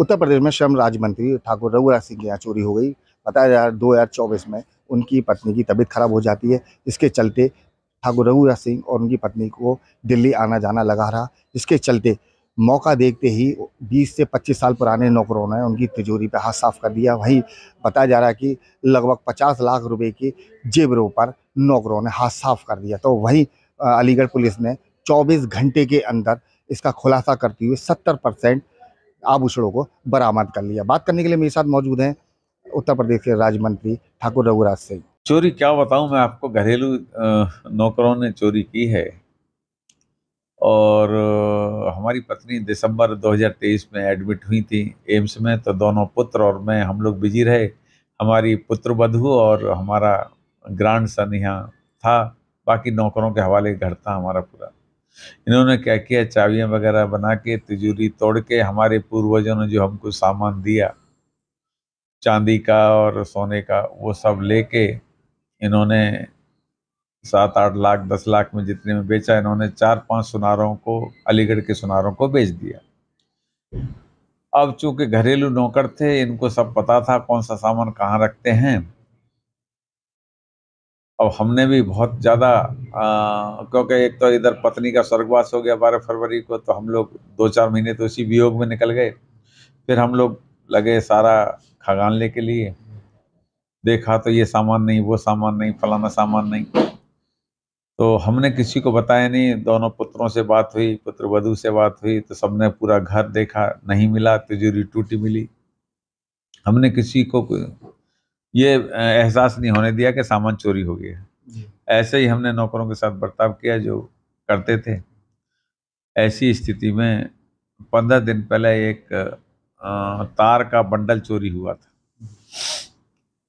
उत्तर प्रदेश में श्रम राज्य मंत्री ठाकुर रघुराज सिंह की यहाँ चोरी हो गई बताया जा दो हज़ार चौबीस में उनकी पत्नी की तबीयत खराब हो जाती है इसके चलते ठाकुर रघुराज सिंह और उनकी पत्नी को दिल्ली आना जाना लगा रहा इसके चलते मौका देखते ही 20 से 25 साल पुराने नौकरों ने उनकी तिजोरी पर हाथ साफ कर दिया वहीं बताया जा रहा है कि लगभग 50 लाख रुपए की जेबरों पर नौकरों ने हाथ साफ कर दिया तो वहीं अलीगढ़ पुलिस ने 24 घंटे के अंदर इसका खुलासा करते हुए 70 परसेंट आभूषणों को बरामद कर लिया बात करने के लिए मेरे साथ मौजूद हैं उत्तर प्रदेश के राज्य मंत्री ठाकुर रघुराज सिंह चोरी क्या बताऊं मैं आपको घरेलू नौकरों ने चोरी की है और हमारी पत्नी दिसंबर 2023 में एडमिट हुई थी एम्स में तो दोनों पुत्र और मैं हम लोग बिजी रहे हमारी पुत्र बधू और हमारा ग्रांड सन यहाँ था बाकी नौकरों के हवाले घर था हमारा पूरा इन्होंने क्या किया चाबियां वगैरह बना के तिजोरी तोड़ के हमारे पूर्वजों ने जो हमको सामान दिया चांदी का और सोने का वो सब लेके इन्होंने सात आठ लाख दस लाख में जितने में बेचा इन्होंने चार पांच सुनारों को अलीगढ़ के सुनारों को बेच दिया अब चूंकि घरेलू नौकर थे इनको सब पता था कौन सा सामान कहाँ रखते हैं अब हमने भी बहुत ज़्यादा क्योंकि एक तो इधर पत्नी का स्वर्गवास हो गया बारह फरवरी को तो हम लोग दो चार महीने तो इसी वियोग में निकल गए फिर हम लोग लगे सारा खगानने के लिए देखा तो ये सामान नहीं वो सामान नहीं फलाना सामान नहीं तो हमने किसी को बताया नहीं दोनों पुत्रों से बात हुई पुत्र वधु से बात हुई तो सबने पूरा घर देखा नहीं मिला तिजोरी टूटी मिली हमने किसी को ये एहसास नहीं होने दिया कि सामान चोरी हो गया ऐसे ही हमने नौकरों के साथ बर्ताव किया जो करते थे ऐसी स्थिति में पंद्रह दिन पहले एक तार का बंडल चोरी हुआ था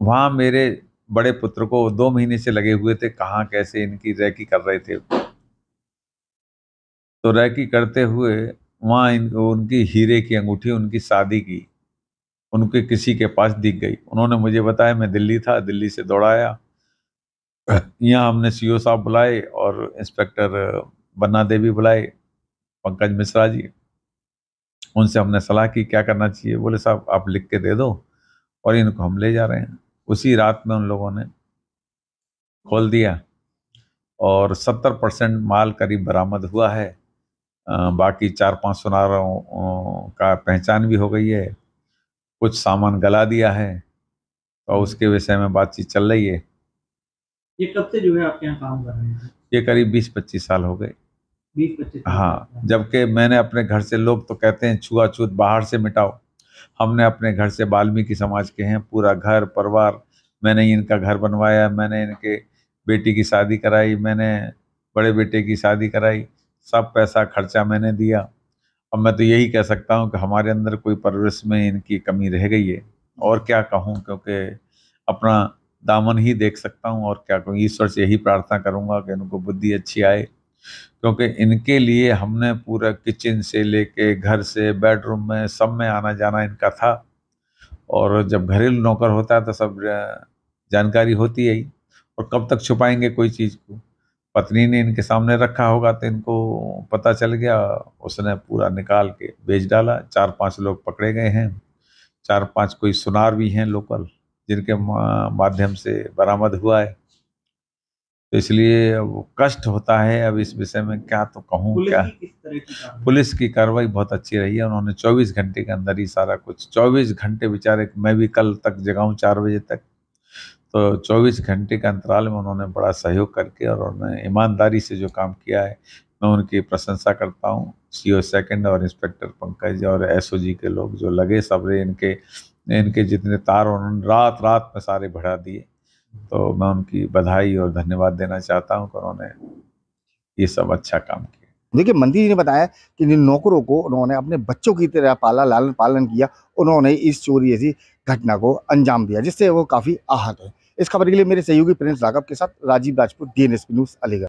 वहाँ मेरे बड़े पुत्र को दो महीने से लगे हुए थे कहाँ कैसे इनकी रैकी कर रहे थे तो रैकी करते हुए वहाँ इन उनकी हीरे की अंगूठी उनकी शादी की उनके किसी के पास दिख गई उन्होंने मुझे बताया मैं दिल्ली था दिल्ली से दौड़ाया यहाँ हमने सीओ साहब बुलाए और इंस्पेक्टर बन्ना देवी बुलाए पंकज मिश्रा जी उनसे हमने सलाह की क्या करना चाहिए बोले साहब आप लिख के दे दो और इनको हम ले जा रहे हैं उसी रात में उन लोगों ने खोल दिया और सत्तर परसेंट माल करीब बरामद हुआ है आ, बाकी चार पांच सुनारों का पहचान भी हो गई है कुछ सामान गला दिया है तो हम्म। उसके विषय में बातचीत चल रही है ये कब से जो है आपके यहाँ काम कर रहे हैं ये करीब बीस पच्चीस साल हो गए बीस पच्चीस हाँ जबकि मैंने अपने घर से लोग तो कहते हैं छुआछूत बाहर से मिटाओ हमने अपने घर से वाल्मीकि समाज के हैं पूरा घर परिवार मैंने ही इनका घर बनवाया मैंने इनके बेटी की शादी कराई मैंने बड़े बेटे की शादी कराई सब पैसा खर्चा मैंने दिया और मैं तो यही कह सकता हूँ कि हमारे अंदर कोई परवरिश में इनकी कमी रह गई है और क्या कहूँ क्योंकि अपना दामन ही देख सकता हूँ और क्या कहूँ ईश्वर से यही प्रार्थना करूँगा कि इनको बुद्धि अच्छी आए क्योंकि इनके लिए हमने पूरा किचन से लेके घर से बेडरूम में सब में आना जाना इनका था और जब घरेलू नौकर होता है तो सब जानकारी होती है और कब तक छुपाएंगे कोई चीज़ को पत्नी ने इनके सामने रखा होगा तो इनको पता चल गया उसने पूरा निकाल के बेच डाला चार पांच लोग पकड़े गए हैं चार पांच कोई सुनार भी हैं लोकल जिनके माध्यम से बरामद हुआ है तो इसलिए कष्ट होता है अब इस विषय में क्या तो कहूँ क्या पुलिस की कार्रवाई बहुत अच्छी रही है उन्होंने 24 घंटे के अंदर ही सारा कुछ 24 घंटे बेचारे मैं भी कल तक जगाऊँ चार बजे तक तो 24 घंटे के अंतराल में उन्होंने बड़ा सहयोग करके और उन्होंने ईमानदारी से जो काम किया है मैं उनकी प्रशंसा करता हूँ सी ओ सेकेंड और इंस्पेक्टर पंकज और एस जी के लोग जो लगे सबरे इनके इनके जितने तार उन्होंने रात रात में सारे बढ़ा दिए तो मैं उनकी बधाई और धन्यवाद देना चाहता हूँ कि उन्होंने ये सब अच्छा काम किया देखिए मंत्री जी ने बताया कि इन नौकरों को उन्होंने अपने बच्चों की तरह पाला लालन पालन किया उन्होंने इस चोरी जैसी घटना को अंजाम दिया जिससे वो काफ़ी आहत है इस खबर के लिए मेरे सहयोगी प्रिंस राघव के साथ Rajeev Rajput D N news Aligarh